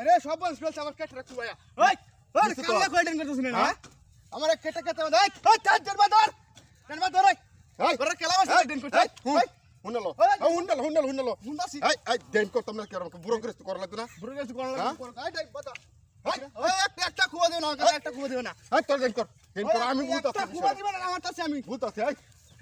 আরে সব বল স্পেল আমার কেটে রাখু ভাইয়া ওই ওর কাল্লা কোয়েডেন করতেছ না আমার কেটে কেটে বাদ ওই ওই তার জন্মা ধর জন্মা ধর ওই ওই ওর কেলা মাস কোয়েডেন করতে ওই হুন্ডালো ওই হুন্ডালো হুন্ডালো হুন্ডালো হুন্ডা সি ওই দেন করতাম না কেরম বুড়ো করে তুই করলা না বুড়ো করে তুই করলা না এই বাদ ওই একটা একটা খুয়া দেও না একটা খুয়া দেও না ওই তোর দেন কর দেন কর আমি ভূত আছি খুয়া দিবা না আমার কাছে আমি ভূত আছি ওই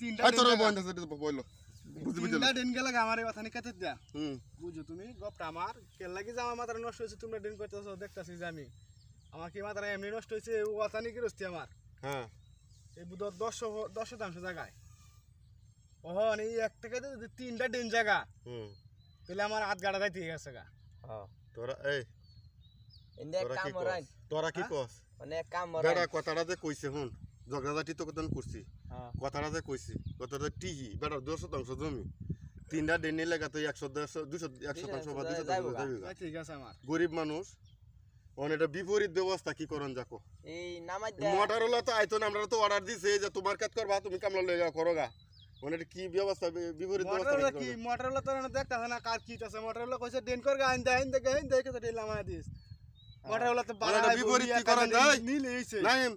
তিনটা ডেন এই তিনটা জায়গা তাহলে আমার হাত গাড়া গেছে গা হ্যাঁ। তোরা এই তোরা কি হ্যাঁ? কস মানে কাম কথাটা যে কইছে হুন করছি হ্যাঁ। কথাটা যে কইছি কথাটা টিহি বেটার শতাংশ জমি তিনটা ডেনে লেগা তো একশো দেড়শো দুশো এক শতাংশ বা দুশো গরিব মানুষ বিপরীত ব্যবস্থা কি করেন যাকো মোটরওয়ালা তো আইতো আমরা তো অর্ডার দিছে যে তোমার কাজ করবা তুমি কামলা লয়ে যাও করো গা কি ব্যবস্থা বিপরীত ব্যবস্থা কি মোটরওয়ালা তো দেখতে না কার কি আছে মোটরওয়ালা কইছে ডেন কর আইন দে আইন দে আইন দে দিস মোটরওয়ালা হ্যাঁ। তো বাড়া বিপরীত কি করেন নাই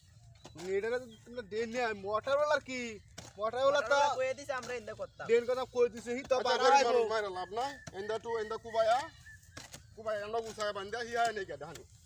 নেড়ে তোমরা দেন নে মোটর ওলা কি মোটর ওলা তো কই দিছে আমরা ইন্দা করতাম দেন কথা কই দিছে হি তো আচ্ছা, কুবায়া কুবায়া আমরা গুছা বান্দা হি আয় নেই